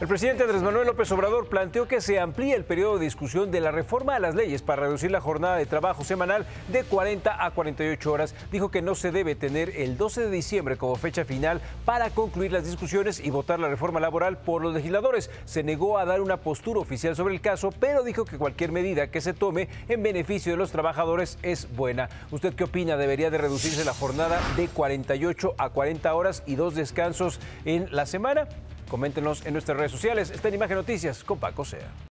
El presidente Andrés Manuel López Obrador planteó que se amplíe el periodo de discusión de la reforma a las leyes para reducir la jornada de trabajo semanal de 40 a 48 horas. Dijo que no se debe tener el 12 de diciembre como fecha final para concluir las discusiones y votar la reforma laboral por los legisladores. Se negó a dar una postura oficial sobre el caso, pero dijo que cualquier medida que se tome en beneficio de los trabajadores es buena. ¿Usted qué opina? ¿Debería de reducirse la jornada de 48 a 40 horas y dos descansos en la semana? Coméntenos en nuestras redes sociales. Está en Imagen Noticias con Paco Sea.